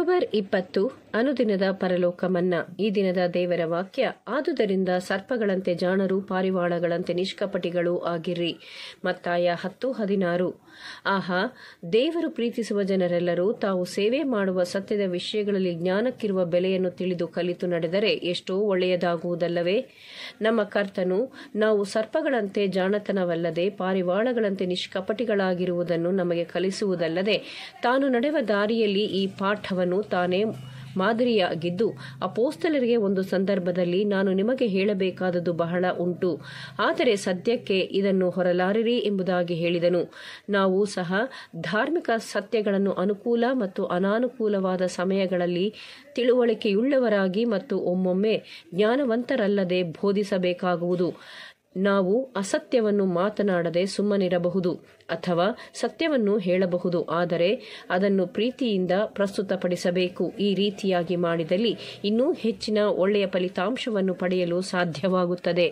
October ಇಪ್ಪತ್ತು ಅನುದಿನದ ಪರಲೋಕ ಮನ್ನಾ ಈ ದಿನದ ದೇವರ ವಾಕ್ಯ ಆದುದರಿಂದ ಸರ್ಪಗಳಂತೆ ಜಾಣರು ಪಾರಿವಾಳಗಳಂತೆ ನಿಷ್ಕಪಟಿಗಳು ಆಗಿರ್ರಿ ಮತ್ತಾಯ ಹತ್ತು ಹದಿನಾರು ಆಹಾ ದೇವರು ಪ್ರೀತಿಸುವ ಜನರೆಲ್ಲರೂ ತಾವು ಸೇವೆ ಮಾಡುವ ಸತ್ಯದ ವಿಷಯಗಳಲ್ಲಿ ಜ್ಞಾನಕ್ಕಿರುವ ಬೆಲೆಯನ್ನು ತಿಳಿದು ಕಲಿತು ನಡೆದರೆ ಎಷ್ಟೋ ಒಳ್ಳೆಯದಾಗುವುದಲ್ಲವೇ ನಮ್ಮ ಕರ್ತನು ನಾವು ಸರ್ಪಗಳಂತೆ ಜಾಣತನವಲ್ಲದೆ ಪಾರಿವಾಳಗಳಂತೆ ನಿಷ್ಕಪಟಿಗಳಾಗಿರುವುದನ್ನು ನಮಗೆ ಕಲಿಸುವುದಲ್ಲದೆ ತಾನು ನಡೆವ ದಾರಿಯಲ್ಲಿ ಈ ಪಾಠವನ್ನು ತಾನೇ ಮಾದರಿಯಾಗಿದ್ದು ಅಪೋಸ್ತಲರಿಗೆ ಒಂದು ಸಂದರ್ಭದಲ್ಲಿ ನಾನು ನಿಮಗೆ ಹೇಳಬೇಕಾದದ್ದು ಬಹಳ ಉಂಟು ಆದರೆ ಸದ್ಯಕ್ಕೆ ಇದನ್ನು ಹೊರಲಾರಿರಿ ಎಂಬುದಾಗಿ ಹೇಳಿದನು ನಾವು ಸಹ ಧಾರ್ಮಿಕ ಸತ್ಯಗಳನ್ನು ಅನುಕೂಲ ಮತ್ತು ಅನಾನುಕೂಲವಾದ ಸಮಯಗಳಲ್ಲಿ ತಿಳುವಳಿಕೆಯುಳ್ಳವರಾಗಿ ಮತ್ತು ಒಮ್ಮೊಮ್ಮೆ ಜ್ಞಾನವಂತರಲ್ಲದೆ ಬೋಧಿಸಬೇಕಾಗುವುದು ನಾವು ಅಸತ್ಯವನ್ನು ಮಾತನಾಡದೆ ಸುಮ್ಮನಿರಬಹುದು ಅಥವಾ ಸತ್ಯವನ್ನು ಹೇಳಬಹುದು ಆದರೆ ಅದನ್ನು ಪ್ರೀತಿಯಿಂದ ಪ್ರಸ್ತುತಪಡಿಸಬೇಕು ಈ ರೀತಿಯಾಗಿ ಮಾಡಿದಲ್ಲಿ ಇನ್ನೂ ಹೆಚ್ಚಿನ ಒಳ್ಳೆಯ ಫಲಿತಾಂಶವನ್ನು ಪಡೆಯಲು ಸಾಧ್ಯವಾಗುತ್ತದೆ